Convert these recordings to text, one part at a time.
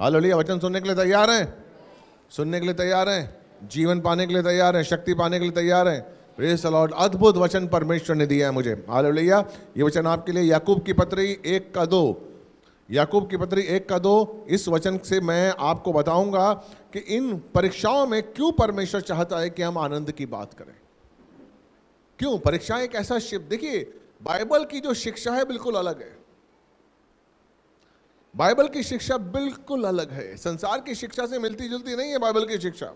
हाल लिया वचन सुनने के लिए तैयार हैं सुनने के लिए तैयार हैं जीवन पाने के लिए तैयार हैं शक्ति पाने के लिए तैयार हैं प्रेस अलॉर्ड अद्भुत वचन परमेश्वर ने दिया है मुझे लिया ये वचन आपके लिए याकूब की पत्री एक का दो याकूब की पत्री एक का दो इस वचन से मैं आपको बताऊंगा कि इन परीक्षाओं में क्यों परमेश्वर चाहता है कि हम आनंद की बात करें क्यों परीक्षा एक ऐसा शिप देखिए बाइबल की जो शिक्षा है बिल्कुल अलग है बाइबल की शिक्षा बिल्कुल अलग है संसार की शिक्षा से मिलती जुलती नहीं है बाइबल की शिक्षा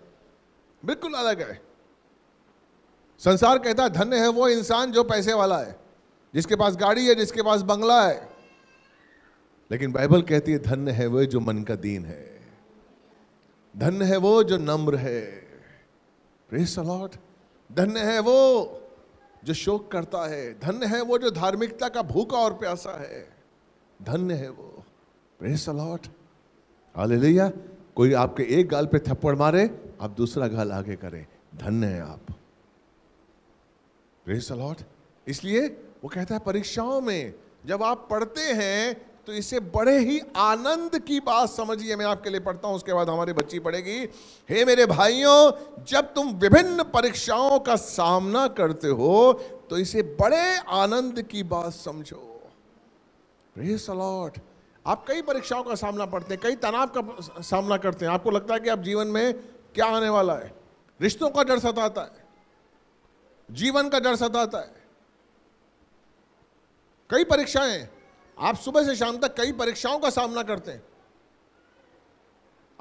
बिल्कुल अलग है संसार कहता है धन्य है वो इंसान जो पैसे वाला है जिसके पास गाड़ी है जिसके पास बंगला है लेकिन बाइबल कहती है धन्य है वह जो मन का दीन है धन्य है वो जो नम्र है प्रेस अलॉट धन्य है वो जो शोक करता है धन्य है वो जो धार्मिकता का भूखा और प्यासा है धन्य है वो प्रेस अलॉट हालेलुया कोई आपके एक गाल पे थप्पड़ मारे आप दूसरा गाल आगे करें धन्य है आप प्रेस अलॉट इसलिए वो कहता है परीक्षाओं में जब आप पढ़ते हैं तो इसे बड़े ही आनंद की बात समझिए मैं आपके लिए पढ़ता हूं उसके बाद हमारी बच्ची पढ़ेगी हे मेरे भाइयों जब तुम विभिन्न परीक्षाओं का सामना करते हो तो इसे बड़े आनंद की बात समझो प्रेस अलॉट आप कई परीक्षाओं का सामना पड़ते हैं कई तनाव का सामना करते हैं आपको लगता है कि आप जीवन में क्या आने वाला है रिश्तों का डर सताता है जीवन का डर सताता है कई परीक्षाएं आप सुबह से शाम तक कई परीक्षाओं का सामना करते हैं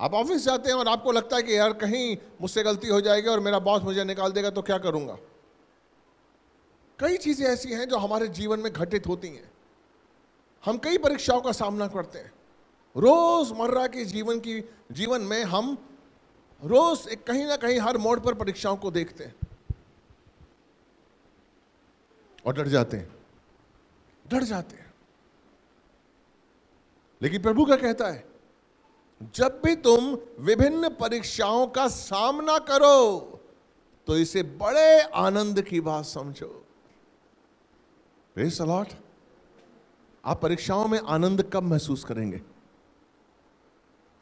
आप ऑफिस जाते हैं और आपको लगता है कि यार कहीं मुझसे गलती हो जाएगी और मेरा बॉस मुझे निकाल देगा तो क्या करूंगा कई चीज़ें ऐसी हैं जो हमारे जीवन में घटित होती हैं हम कई परीक्षाओं का सामना करते हैं रोज़मर्रा के जीवन की जीवन में हम रोज़ एक कहीं ना कहीं हर मोड़ पर परीक्षाओं को देखते हैं और डर जाते हैं डर जाते हैं लेकिन प्रभु क्या कहता है जब भी तुम विभिन्न परीक्षाओं का सामना करो तो इसे बड़े आनंद की बात समझो वे सलाट आप परीक्षाओं में आनंद कब महसूस करेंगे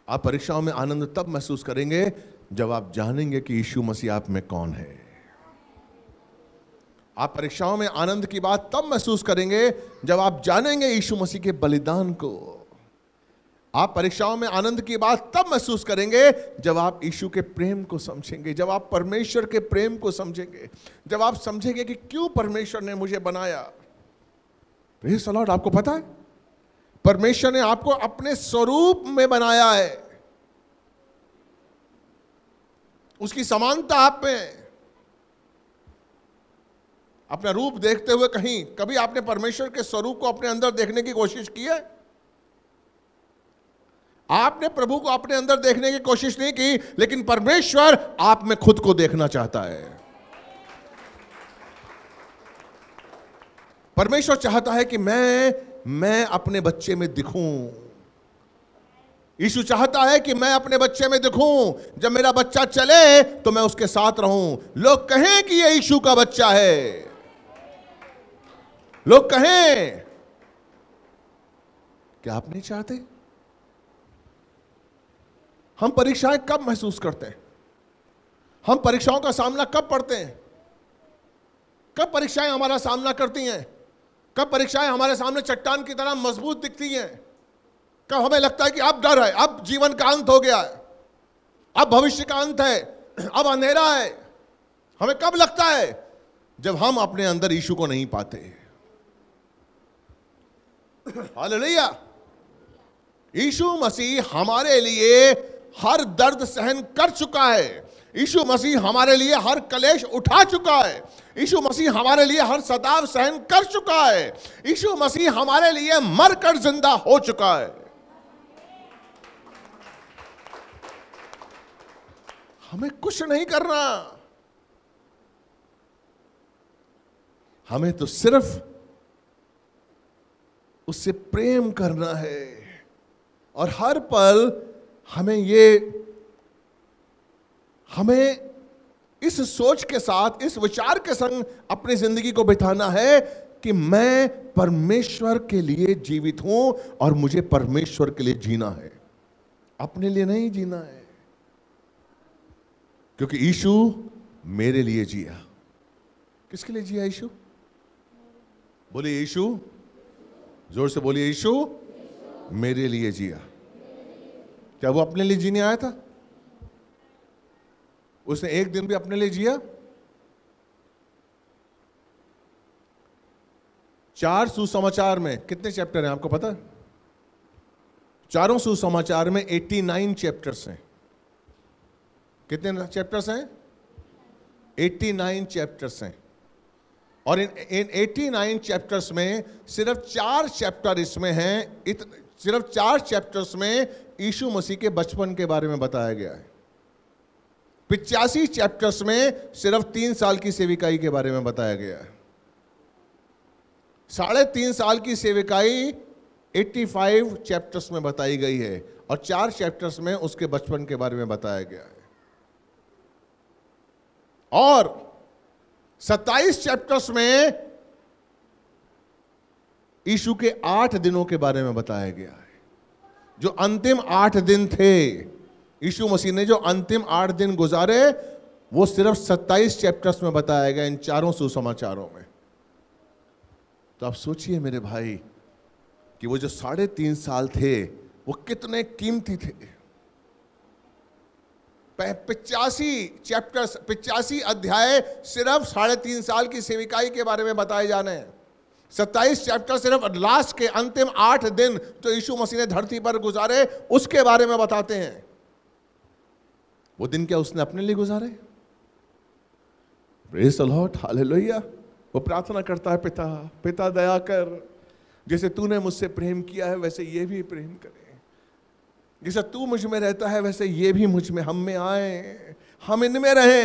आप परीक्षाओं में आनंद तब महसूस करेंगे जब आप जानेंगे कि यीशु मसीह आप में कौन है आप परीक्षाओं में आनंद की बात तब महसूस करेंगे जब आप जानेंगे यीशु मसीह के बलिदान को आप परीक्षाओं में आनंद की बात तब महसूस करेंगे जब आप यीशु के प्रेम को समझेंगे जब आप परमेश्वर के प्रेम को समझेंगे जब आप समझेंगे कि क्यों परमेश्वर ने मुझे बनाया प्रेस तो अलॉट आपको पता है परमेश्वर ने आपको अपने स्वरूप में बनाया है उसकी समानता आप में अपना रूप देखते हुए कहीं कभी आपने परमेश्वर के स्वरूप को अपने अंदर देखने की कोशिश की है आपने प्रभु को अपने अंदर देखने की कोशिश नहीं की लेकिन परमेश्वर आप में खुद को देखना चाहता है परमेश्वर चाहता है कि मैं मैं अपने बच्चे में दिखूं यीशु चाहता है कि मैं अपने बच्चे में दिखूं जब मेरा बच्चा चले तो मैं उसके साथ रहूं लोग कहें कि यह यीशु का बच्चा है लोग कहें क्या आप नहीं चाहते हम परीक्षाएं कब महसूस करते हैं हम परीक्षाओं का सामना कब पढ़ते हैं कब परीक्षाएं हमारा सामना करती हैं कब परीक्षाएं हमारे सामने चट्टान की तरह मजबूत दिखती हैं कब हमें लगता है कि अब डर है अब जीवन का अंत हो गया है अब भविष्य का अंत है अब अंधेरा है हमें कब लगता है जब हम अपने अंदर ईशु को नहीं पाते हालेलुया ईशु मसीह हमारे लिए हर दर्द सहन कर चुका है यीशु मसीह हमारे लिए हर कलेश उठा चुका है यीशु मसीह हमारे लिए हर सताव सहन कर चुका है यीशु मसीह हमारे लिए मर कर जिंदा हो चुका है हमें कुछ नहीं करना हमें तो सिर्फ उससे प्रेम करना है और हर पल हमें ये हमें इस सोच के साथ इस विचार के संग अपनी जिंदगी को बिठाना है कि मैं परमेश्वर के लिए जीवित हूं और मुझे परमेश्वर के लिए जीना है अपने लिए नहीं जीना है क्योंकि ईशु मेरे लिए जिया किसके लिए जिया ईशु बोलिए ईशु जोर से बोलिए ईशु मेरे लिए जिया क्या वो अपने लिए जीने आया था उसने एक दिन भी अपने लिए जिया चार सुसमाचार में कितने चैप्टर हैं आपको पता चारों सुसमाचार में 89 चैप्टर्स हैं कितने चैप्टर्स हैं 89 चैप्टर्स हैं और इन इन नाइन चैप्टर्स में सिर्फ चार चैप्टर इसमें हैं इतने सिर्फ चार चैप्टर्स में यीशु मसीह के बचपन के बारे में बताया गया है पिचासी चैप्टर्स में सिर्फ तीन साल की सेविकाई के बारे में बताया गया है साढ़े तीन साल की सेविकाई 85 चैप्टर्स में बताई गई है और चार चैप्टर्स में उसके बचपन के बारे में बताया गया है और 27 चैप्टर्स में ईशु के आठ दिनों के बारे में बताया गया जो अंतिम आठ दिन थे यीशु मसीह ने जो अंतिम आठ दिन गुजारे वो सिर्फ सत्ताईस चैप्टर्स में बताया गया इन चारों सुसमाचारों में तो आप सोचिए मेरे भाई कि वो जो साढ़े तीन साल थे वो कितने कीमती थे पिचासी चैप्टर्स पिचासी अध्याय सिर्फ साढ़े तीन साल की सेविकाई के बारे में बताए जाने हैं सत्ताईस चैप्टर सिर्फ लास्ट के अंतिम आठ दिन जो यीशु मसीह ने धरती पर गुजारे उसके बारे में बताते हैं वो दिन क्या उसने अपने लिए गुजारे प्रेस हालेलुया वो प्रार्थना करता है पिता पिता दया कर जैसे तूने मुझसे प्रेम किया है वैसे ये भी प्रेम करे जैसे तू मुझ में रहता है वैसे ये भी मुझ में हम में आए हम इनमें रहे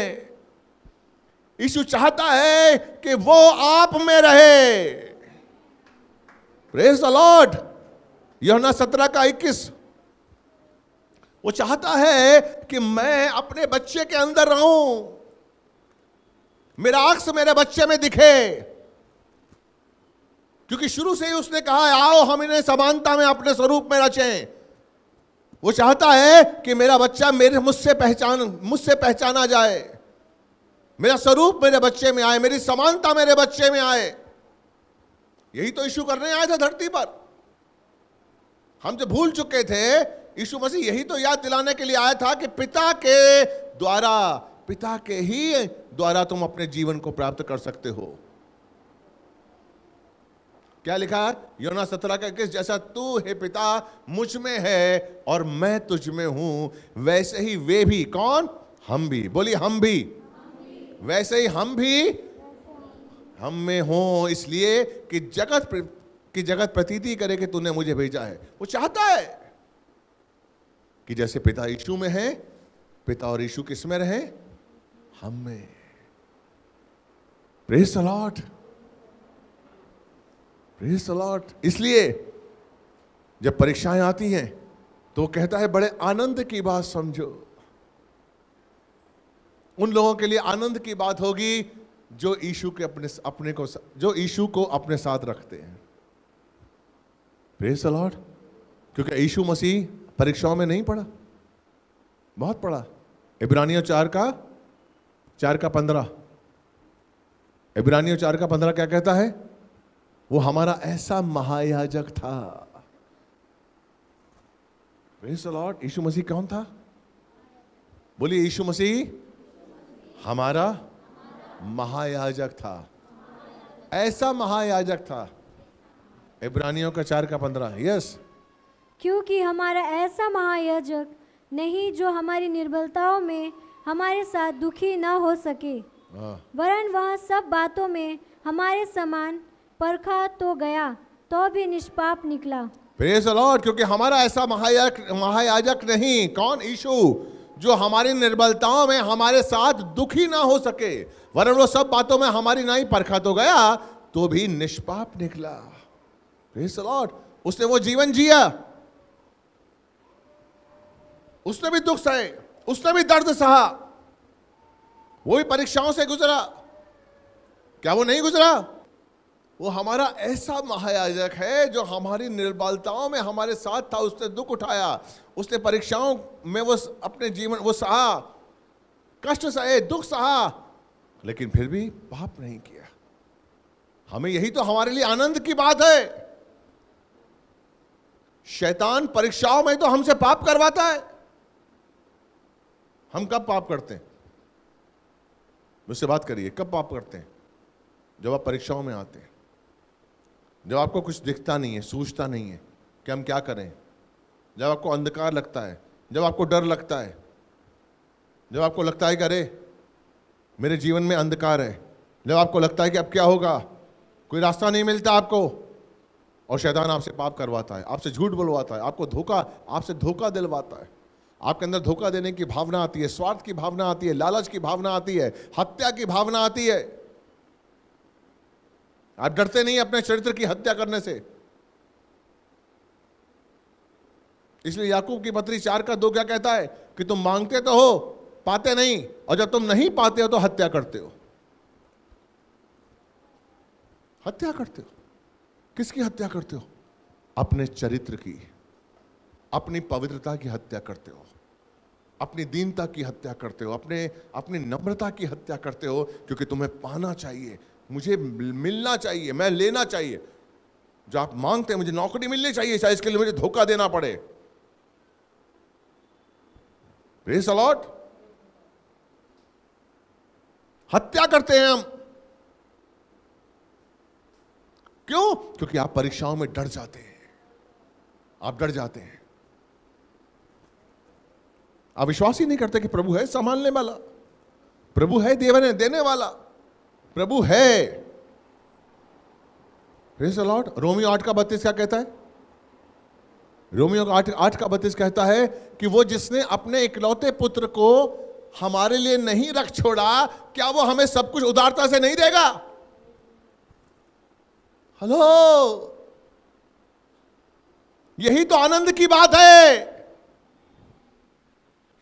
यीशु चाहता है कि वो आप में रहे प्रेस द लॉर्ड यहना सत्रह का इक्कीस वो चाहता है कि मैं अपने बच्चे के अंदर रहूं मेरा अक्स मेरे बच्चे में दिखे क्योंकि शुरू से ही उसने कहा आओ हम इन्हें समानता में अपने स्वरूप में रचें वो चाहता है कि मेरा बच्चा मेरे मुझसे पहचान मुझसे पहचाना जाए मेरा स्वरूप मेरे बच्चे में आए मेरी समानता मेरे बच्चे में आए यही तो यीशु करने आया था धरती पर हम जो भूल चुके थे यीशु मसीह यही तो याद दिलाने के लिए आया था कि पिता के द्वारा पिता के ही द्वारा तुम अपने जीवन को प्राप्त कर सकते हो क्या लिखा है योना सत्रह का किस जैसा तू हे पिता मुझ में है और मैं तुझ में हूं वैसे ही वे भी कौन हम भी बोली हम भी, हम भी। वैसे ही हम भी हम में हो इसलिए कि जगत कि जगत प्रतीति करे कि तूने मुझे भेजा है वो चाहता है कि जैसे पिता यीशु में है पिता और यीशु किस में रहे हम में प्रेस अलॉट प्रेस अलॉट इसलिए जब परीक्षाएं आती हैं तो वो कहता है बड़े आनंद की बात समझो उन लोगों के लिए आनंद की बात होगी जो ईशु के अपने अपने को जो ईशु को अपने साथ रखते हैं प्रेस लॉर्ड क्योंकि ईशु मसीह परीक्षाओं में नहीं पढ़ा बहुत पढ़ा इब्रानियों चार का चार का पंद्रह इब्रानियों चार का पंद्रह क्या कहता है वो हमारा ऐसा महायाजक था लॉर्ड ईशु मसीह कौन था बोलिए ईशु मसीह हमारा महायाजक था ऐसा महायाजक था इब्रानियों का चार का पंद्रह यस क्योंकि हमारा ऐसा महायाजक नहीं जो हमारी निर्बलताओं में हमारे साथ दुखी न हो सके हाँ। वरन वह सब बातों में हमारे समान परखा तो गया तो भी निष्पाप निकला लॉर्ड क्योंकि हमारा ऐसा महायाजक महायाजक नहीं कौन ईशु जो हमारी निर्बलताओं में हमारे साथ दुखी ना हो सके वरन वो सब बातों में हमारी ना ही परखा तो गया तो भी निष्पाप निकला लॉर्ड उसने वो जीवन जिया उसने भी दुख सहे उसने भी दर्द सहा वो भी परीक्षाओं से गुजरा क्या वो नहीं गुजरा वो हमारा ऐसा महायाजक है जो हमारी निर्बलताओं में हमारे साथ था उसने दुख उठाया उसने परीक्षाओं में वो अपने जीवन वो सहा कष्ट सहे दुख सहा लेकिन फिर भी पाप नहीं किया हमें यही तो हमारे लिए आनंद की बात है शैतान परीक्षाओं में तो हमसे पाप करवाता है हम कब पाप करते हैं मुझसे बात करिए कब पाप करते हैं जब आप परीक्षाओं में आते हैं जब आपको कुछ दिखता नहीं है सोचता नहीं है कि हम क्या करें जब आपको अंधकार लगता है जब आपको डर लगता है जब आपको लगता है कि अरे मेरे जीवन में अंधकार है जब आपको लगता है कि अब क्या होगा कोई रास्ता नहीं मिलता आपको और शैतान आपसे पाप करवाता है आपसे झूठ बुलवाता है आपको धोखा आपसे धोखा दिलवाता है आपके अंदर धोखा देने की भावना आती है स्वार्थ की भावना आती है लालच की भावना आती है हत्या की भावना आती है आप डरते नहीं अपने चरित्र की हत्या करने से इसलिए याकूब की पत्री चार का दो क्या कहता है कि तुम मांगते तो हो पाते नहीं और जब तुम नहीं पाते हो तो हत्या करते हो हत्या करते हो किसकी हत्या करते हो अपने चरित्र की अपनी पवित्रता की हत्या करते हो अपनी दीनता की हत्या करते हो अपने अपनी नम्रता की हत्या करते हो क्योंकि तुम्हें पाना चाहिए मुझे मिलना चाहिए मैं लेना चाहिए जो आप मांगते हैं मुझे नौकरी मिलनी चाहिए शायद इसके लिए मुझे धोखा देना पड़े प्रेस अलॉट हत्या करते हैं हम क्यों क्योंकि आप परीक्षाओं में डर जाते हैं आप डर जाते हैं आप विश्वास ही नहीं करते कि प्रभु है संभालने वाला प्रभु है देवने देने वाला प्रभु है लॉर्ड रोमियो आठ का बत्तीस क्या कहता है रोमियो आठ आठ का बत्तीस कहता है कि वो जिसने अपने इकलौते पुत्र को हमारे लिए नहीं रख छोड़ा क्या वो हमें सब कुछ उदारता से नहीं देगा हेलो यही तो आनंद की बात है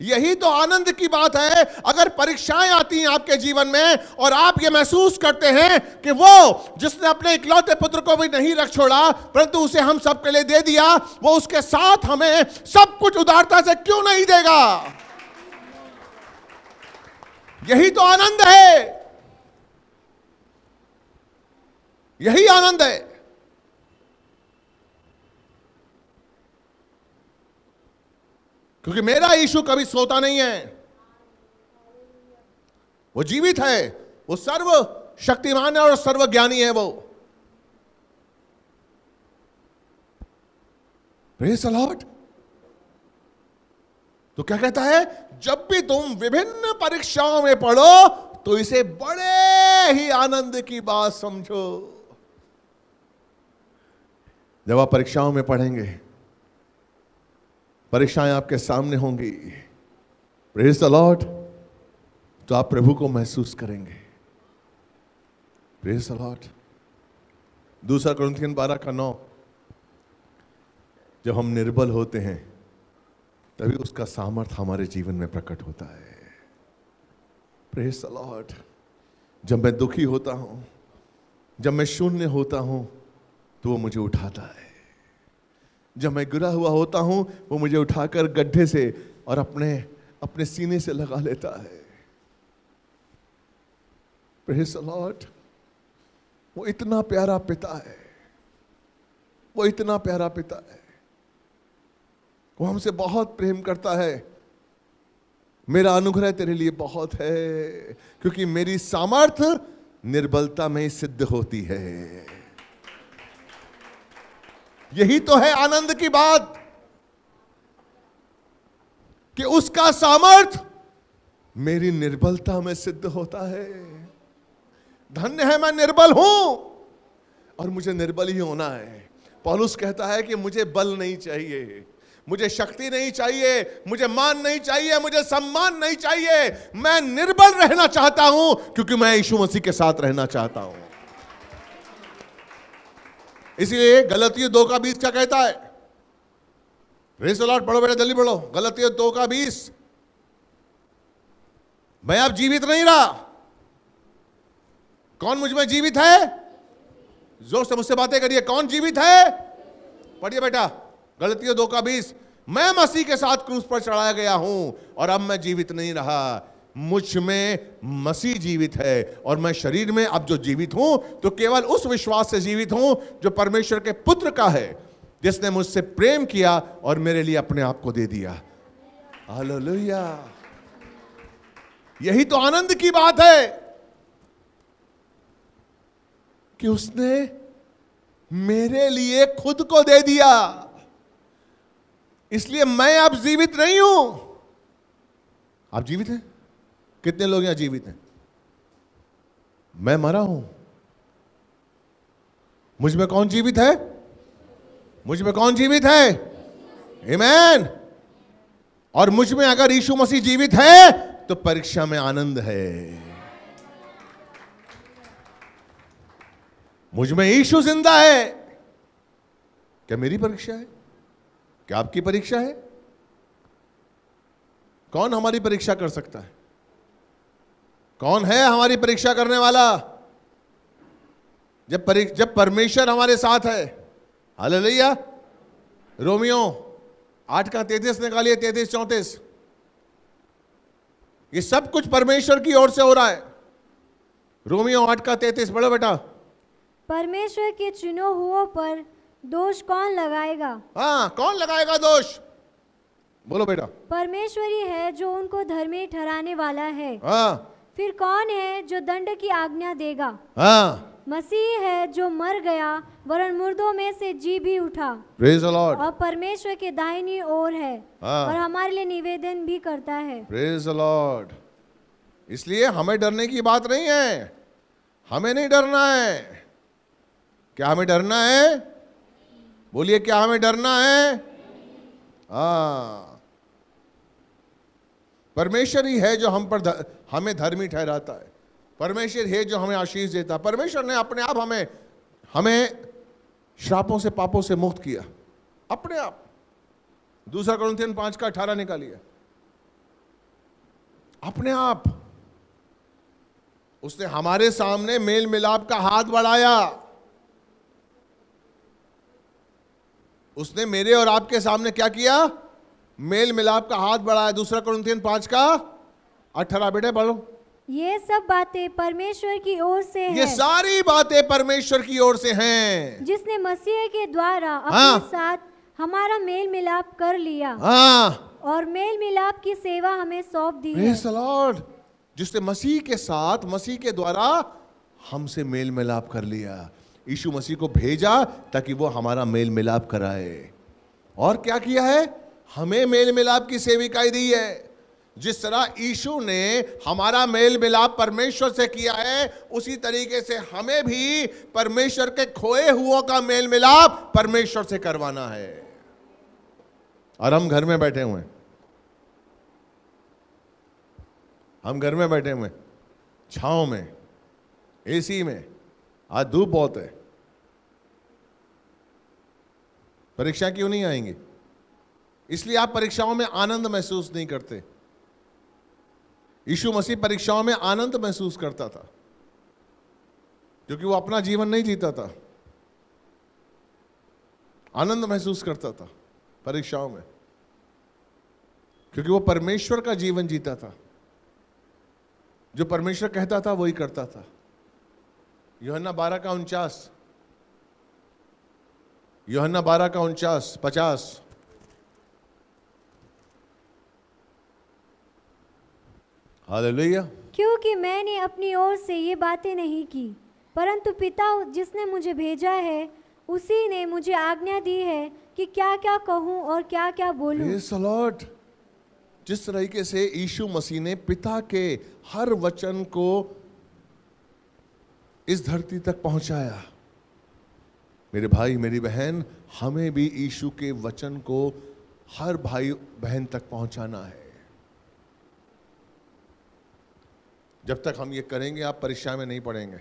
यही तो आनंद की बात है अगर परीक्षाएं आती हैं आपके जीवन में और आप ये महसूस करते हैं कि वो जिसने अपने इकलौते पुत्र को भी नहीं रख छोड़ा परंतु उसे हम सबके लिए दे दिया वो उसके साथ हमें सब कुछ उदारता से क्यों नहीं देगा यही तो आनंद है यही आनंद है क्योंकि मेरा यीशु कभी सोता नहीं है वो जीवित है वो सर्व शक्तिमान है और सर्वज्ञानी है वो प्रेस अलॉट तो क्या कहता है जब भी तुम विभिन्न परीक्षाओं में पढ़ो तो इसे बड़े ही आनंद की बात समझो जब आप परीक्षाओं में पढ़ेंगे परीक्षाएं आपके सामने होंगी प्रेज द लॉर्ड तो आप प्रभु को महसूस करेंगे प्रेज द लॉर्ड दूसरा क्रंथियन बारह का नौ जब हम निर्बल होते हैं तभी उसका सामर्थ्य हमारे जीवन में प्रकट होता है प्रेस अलॉट जब मैं दुखी होता हूं जब मैं शून्य होता हूं तो वो मुझे उठाता है जब मैं गिरा हुआ होता हूँ वो मुझे उठाकर गड्ढे से और अपने अपने सीने से लगा लेता है लॉर्ड वो इतना प्यारा पिता है वो इतना प्यारा पिता है वो हमसे बहुत प्रेम करता है मेरा अनुग्रह तेरे लिए बहुत है क्योंकि मेरी सामर्थ्य निर्बलता में ही सिद्ध होती है यही तो है आनंद की बात कि उसका सामर्थ मेरी निर्बलता में सिद्ध होता है धन्य है मैं निर्बल हूं और मुझे निर्बल ही होना है पौलुस कहता है कि मुझे बल नहीं चाहिए मुझे शक्ति नहीं चाहिए मुझे मान नहीं चाहिए मुझे सम्मान नहीं चाहिए मैं निर्बल रहना चाहता हूं क्योंकि मैं यीशु मसीह के साथ रहना चाहता हूं इसीलिए गलती दो का बीस क्या कहता है रेस अलॉट पढ़ो बेटा जल्दी पढ़ो गलती दो का बीस मैं आप जीवित नहीं रहा कौन मुझ में जीवित है जोर से मुझसे बातें करिए कौन जीवित है पढ़िए बेटा गलतियों दो का बीस मैं मसीह के साथ क्रूस पर चढ़ाया गया हूं और अब मैं जीवित नहीं रहा मुझ में मसीह जीवित है और मैं शरीर में अब जो जीवित हूं तो केवल उस विश्वास से जीवित हूं जो परमेश्वर के पुत्र का है जिसने मुझसे प्रेम किया और मेरे लिए अपने आप को दे दिया हालेलुया यही तो आनंद की बात है कि उसने मेरे लिए खुद को दे दिया इसलिए मैं अब जीवित नहीं हूं आप जीवित हैं कितने लोग यहां जीवित हैं मैं मरा हूं मुझ में कौन जीवित है मुझ में कौन जीवित है हिमैन और मुझ में अगर यीशु मसीह जीवित है तो परीक्षा में आनंद है मुझ में यीशु जिंदा है क्या मेरी परीक्षा है क्या आपकी परीक्षा है कौन हमारी परीक्षा कर सकता है कौन है हमारी परीक्षा करने वाला जब परीक्षा जब परमेश्वर हमारे साथ है हालेलुया रोमियो आठ का तैतीस निकालिए तैतीस चौंतीस ये सब कुछ परमेश्वर की ओर से हो रहा है रोमियो आठ का तैतीस बड़ो बेटा परमेश्वर के चुनो हुओं पर दोष कौन लगाएगा हाँ कौन लगाएगा दोष बोलो बेटा परमेश्वर ही है जो उनको धर्मी ठहराने वाला है हाँ फिर कौन है जो दंड की आज्ञा देगा हाँ मसीह है जो मर गया वरन मुर्दों में से जी भी उठा प्रेज और परमेश्वर के दाहिनी ओर है हाँ। और हमारे लिए निवेदन भी करता है इसलिए हमें डरने की बात नहीं है हमें नहीं डरना है क्या हमें डरना है बोलिए क्या हमें डरना है हाँ परमेश्वर ही है जो हम पर धर, हमें धर्मी ठहराता है परमेश्वर है जो हमें आशीष देता है परमेश्वर ने अपने आप हमें हमें श्रापों से पापों से मुक्त किया अपने आप दूसरा थे पांच का अठारह निकालिए अपने आप उसने हमारे सामने मेल मिलाप का हाथ बढ़ाया उसने मेरे और आपके सामने क्या किया मेल मिलाप का हाथ बढ़ा है दूसरा कुरिंथियन पांच का अठारह बेटे पढ़ो ये सब बातें परमेश्वर की ओर से ये है। सारी बातें परमेश्वर की ओर से हैं जिसने मसीह के द्वारा हाँ। अपने हाँ। साथ हमारा मेल मिलाप कर लिया हाँ। और मेल मिलाप की सेवा हमें सौंप दी है। लॉर्ड जिसने मसीह के साथ मसीह के द्वारा हमसे मेल मिलाप कर लिया यीशु मसीह को भेजा ताकि वो हमारा मेल मिलाप कराए और क्या किया है हमें मेल मिलाप की सेविकाई दी है जिस तरह ईशु ने हमारा मेल मिलाप परमेश्वर से किया है उसी तरीके से हमें भी परमेश्वर के खोए हुओं का मेल मिलाप परमेश्वर से करवाना है और हम घर में बैठे हुए हम घर में बैठे हुए छाओ में एसी में आज धूप बहुत है परीक्षा क्यों नहीं आएंगी इसलिए आप परीक्षाओं में आनंद महसूस नहीं करते यीशु मसीह परीक्षाओं में आनंद महसूस करता था क्योंकि वो अपना जीवन नहीं जीता था आनंद महसूस करता था परीक्षाओं में क्योंकि वो परमेश्वर का जीवन जीता था जो परमेश्वर कहता था वही करता था योहन्ना बारह का उनचास योहन्ना बारह का उनचास पचास हालेलुया क्योंकि मैंने अपनी ओर से ये बातें नहीं की परंतु पिता जिसने मुझे भेजा है उसी ने मुझे आज्ञा दी है कि क्या क्या कहूँ और क्या क्या बोलूँ जिस तरीके से यीशु मसीह ने पिता के हर वचन को इस धरती तक पहुंचाया मेरे भाई मेरी बहन हमें भी यीशु के वचन को हर भाई बहन तक पहुंचाना है जब तक हम ये करेंगे आप परीक्षा में नहीं पढ़ेंगे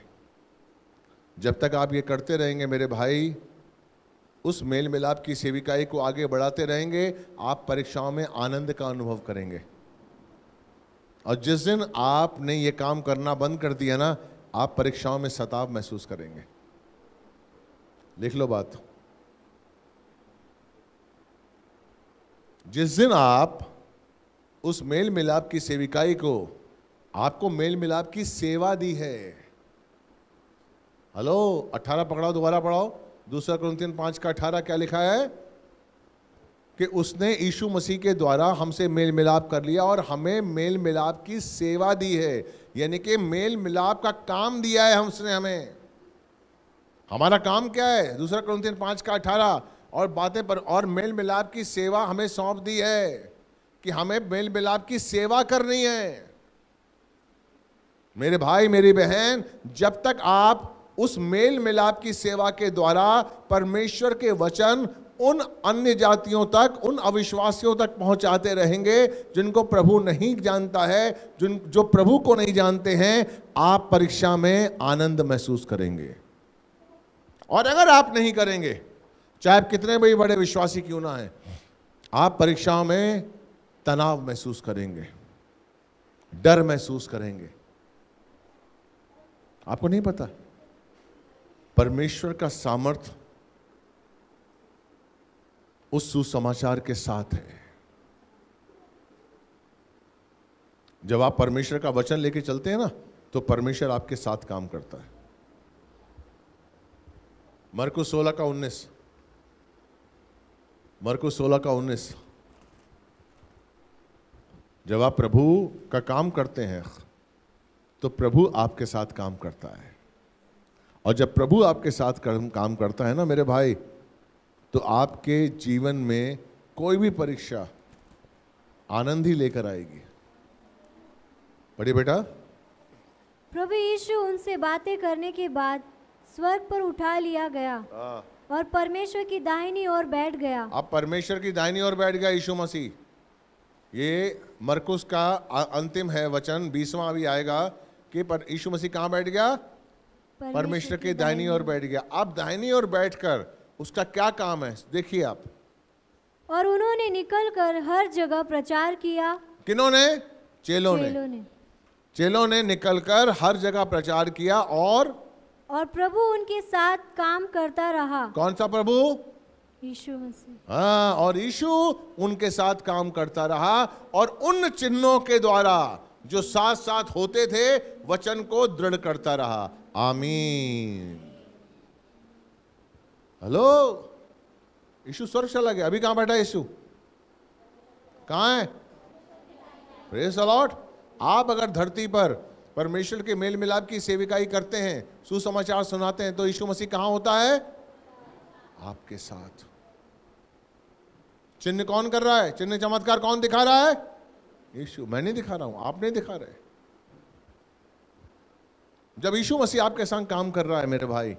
जब तक आप ये करते रहेंगे मेरे भाई उस मेल मिलाप की सेविकाई को आगे बढ़ाते रहेंगे आप परीक्षाओं में आनंद का अनुभव करेंगे और जिस दिन आपने ये काम करना बंद कर दिया ना आप परीक्षाओं में सताव महसूस करेंगे लिख लो बात जिस दिन आप उस मेल मिलाप की सेविकाई को आपको मेल मिलाप की सेवा दी है हेलो अठारह पकड़ाओ दोबारा पढ़ाओ दूसरा क्रंथियन पांच का अठारह क्या लिखा है कि उसने यीशु मसीह के द्वारा हमसे मेल मिलाप कर लिया और हमें मेल मिलाप की सेवा दी है यानी कि मेल मिलाप का काम दिया है हमसे हमें हमारा काम क्या है दूसरा क्रंथियन पांच का अठारह और बातें पर और मेल मिलाप की सेवा हमें सौंप दी है कि हमें मेल मिलाप की सेवा करनी है मेरे भाई मेरी बहन जब तक आप उस मेल मिलाप की सेवा के द्वारा परमेश्वर के वचन उन अन्य जातियों तक उन अविश्वासियों तक पहुंचाते रहेंगे जिनको प्रभु नहीं जानता है जिन जो प्रभु को नहीं जानते हैं आप परीक्षा में आनंद महसूस करेंगे और अगर आप नहीं करेंगे चाहे आप कितने भी बड़े विश्वासी क्यों ना हैं आप परीक्षाओं में तनाव महसूस करेंगे डर महसूस करेंगे आपको नहीं पता परमेश्वर का सामर्थ्य उस सुसमाचार के साथ है जब आप परमेश्वर का वचन लेके चलते हैं ना तो परमेश्वर आपके साथ काम करता है मरकु सोलह का उन्नीस मरकु सोलह का उन्नीस जब आप प्रभु का काम करते हैं तो प्रभु आपके साथ काम करता है और जब प्रभु आपके साथ काम करता है ना मेरे भाई तो आपके जीवन में कोई भी परीक्षा आनंद ही लेकर आएगी पढ़िए बेटा प्रभु यीशु उनसे बातें करने के बाद स्वर्ग पर उठा लिया गया आ, हाँ। और परमेश्वर की दाहिनी ओर बैठ गया अब परमेश्वर की दाहिनी ओर बैठ गया यीशु मसीह ये मरकुस का अंतिम है वचन बीसवा अभी आएगा कि पर यीशु मसीह कहाँ बैठ गया परमेश्वर के दाहिनी ओर बैठ गया अब दाहिनी ओर बैठकर उसका क्या काम है देखिए आप और उन्होंने निकलकर हर जगह प्रचार किया किन्होंने चेलों ने चेलों ने निकलकर हर जगह प्रचार किया और और प्रभु उनके साथ काम करता रहा कौन सा प्रभु यीशु मसीह हाँ और यीशु उनके साथ काम करता रहा और उन चिन्हों के द्वारा जो साथ साथ होते थे वचन को दृढ़ करता रहा आमीन हेलो यीशु स्वर्ग चला गया अभी कहां बैठा यीशु कहां है प्रेस अलॉट आप अगर धरती पर परमेश्वर के मेल मिलाप की सेविकाई करते हैं सुसमाचार सुनाते हैं तो यीशु मसीह कहां होता है आपके साथ चिन्ह कौन कर रहा है चिन्ह चमत्कार कौन दिखा रहा है यीशु मैं नहीं दिखा रहा हूं आप नहीं दिखा रहे जब यीशु मसीह आपके संग काम कर रहा है मेरे भाई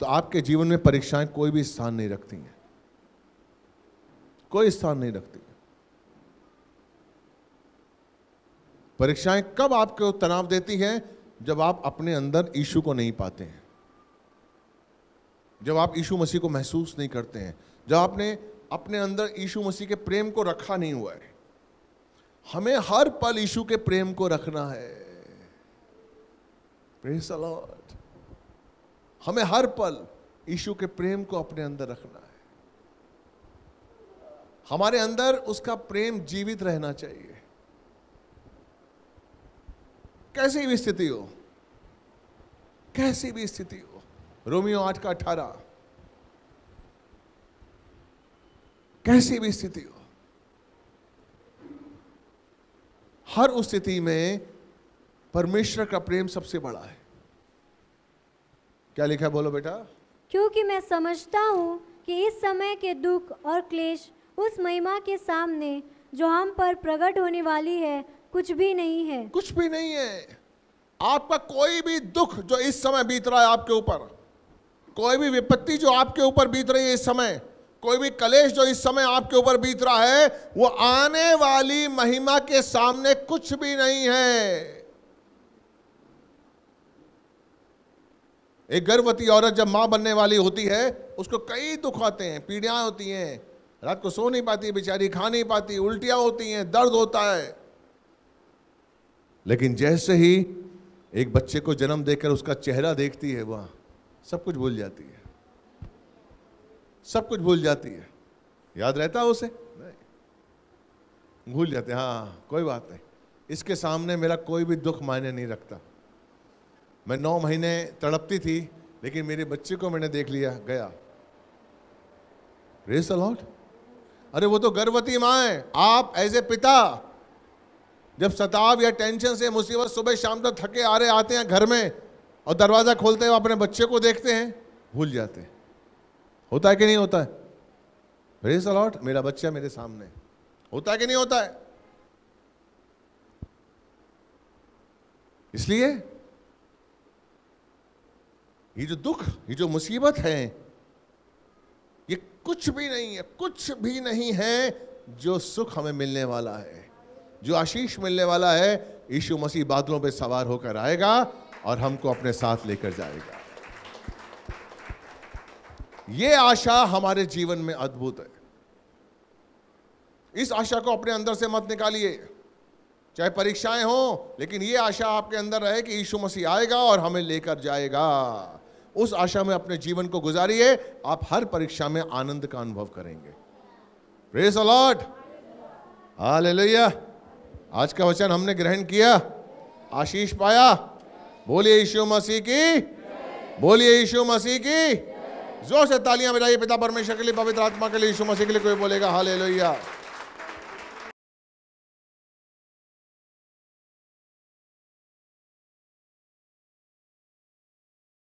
तो आपके जीवन में परीक्षाएं कोई भी स्थान नहीं रखती हैं कोई स्थान नहीं रखती परीक्षाएं कब आपको तनाव देती हैं जब आप अपने अंदर ईशु को नहीं पाते हैं जब आप ईशु मसीह को महसूस नहीं करते हैं जब आपने अपने अंदर ईशु मसीह के प्रेम को रखा नहीं हुआ है हमें हर पल यीशु के प्रेम को रखना है हमें हर पल यीशु के प्रेम को अपने अंदर रखना है हमारे अंदर उसका प्रेम जीवित रहना चाहिए कैसी भी स्थिति हो कैसी भी स्थिति हो रोमियो आठ का अठारह कैसी भी स्थिति हो हर उस स्थिति में परमेश्वर का प्रेम सबसे बड़ा है क्या लिखा है बोलो बेटा क्योंकि मैं समझता हूँ कि इस समय के दुख और क्लेश उस महिमा के सामने जो हम पर प्रकट होने वाली है कुछ भी नहीं है कुछ भी नहीं है आपका कोई भी दुख जो इस समय बीत रहा है आपके ऊपर कोई भी विपत्ति जो आपके ऊपर बीत रही है इस समय कोई भी कलेश जो इस समय आपके ऊपर बीत रहा है वो आने वाली महिमा के सामने कुछ भी नहीं है एक गर्भवती औरत जब मां बनने वाली होती है उसको कई दुख आते हैं पीड़ियां होती हैं रात को सो नहीं पाती बेचारी खा नहीं पाती उल्टियां होती हैं दर्द होता है लेकिन जैसे ही एक बच्चे को जन्म देकर उसका चेहरा देखती है वह सब कुछ भूल जाती है सब कुछ भूल जाती है याद रहता है उसे नहीं भूल जाते हाँ कोई बात नहीं इसके सामने मेरा कोई भी दुख मायने नहीं रखता मैं नौ महीने तड़पती थी लेकिन मेरे बच्चे को मैंने देख लिया गया रेस अलॉट अरे वो तो गर्भवती माँ है आप एज ए पिता जब सताव या टेंशन से मुसीबत सुबह शाम तक थके आ रहे आते हैं घर में और दरवाज़ा खोलते हैं अपने बच्चे को देखते हैं भूल जाते हैं होता है कि नहीं होता है प्रेस अलॉट मेरा बच्चा मेरे सामने होता है कि नहीं होता है इसलिए ये जो दुख ये जो मुसीबत है ये कुछ भी नहीं है कुछ भी नहीं है जो सुख हमें मिलने वाला है जो आशीष मिलने वाला है यीशु मसीह बादलों पे सवार होकर आएगा और हमको अपने साथ लेकर जाएगा ये आशा हमारे जीवन में अद्भुत है इस आशा को अपने अंदर से मत निकालिए चाहे परीक्षाएं हो लेकिन ये आशा आपके अंदर रहे कि यीशु मसीह आएगा और हमें लेकर जाएगा उस आशा में अपने जीवन को गुजारिए आप हर परीक्षा में आनंद का अनुभव करेंगे प्रेस अलॉट हालेलुया आज का वचन हमने ग्रहण किया आशीष पाया बोलिए यीशु मसीह की बोलिए यीशु मसीह की जोर से तालियां बजाइए पिता परमेश्वर के लिए पवित्र आत्मा के लिए यीशु मसीह के लिए कोई बोलेगा हाल लोहिया